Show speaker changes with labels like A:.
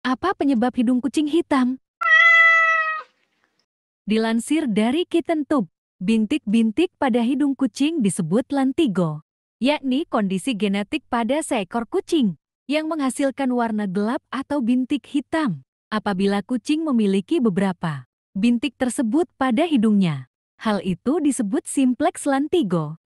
A: Apa penyebab hidung kucing hitam? Dilansir dari Kitten Tube, bintik-bintik pada hidung kucing disebut lantigo, yakni kondisi genetik pada seekor kucing yang menghasilkan warna gelap atau bintik hitam apabila kucing memiliki beberapa bintik tersebut pada hidungnya. Hal itu disebut simplex lantigo.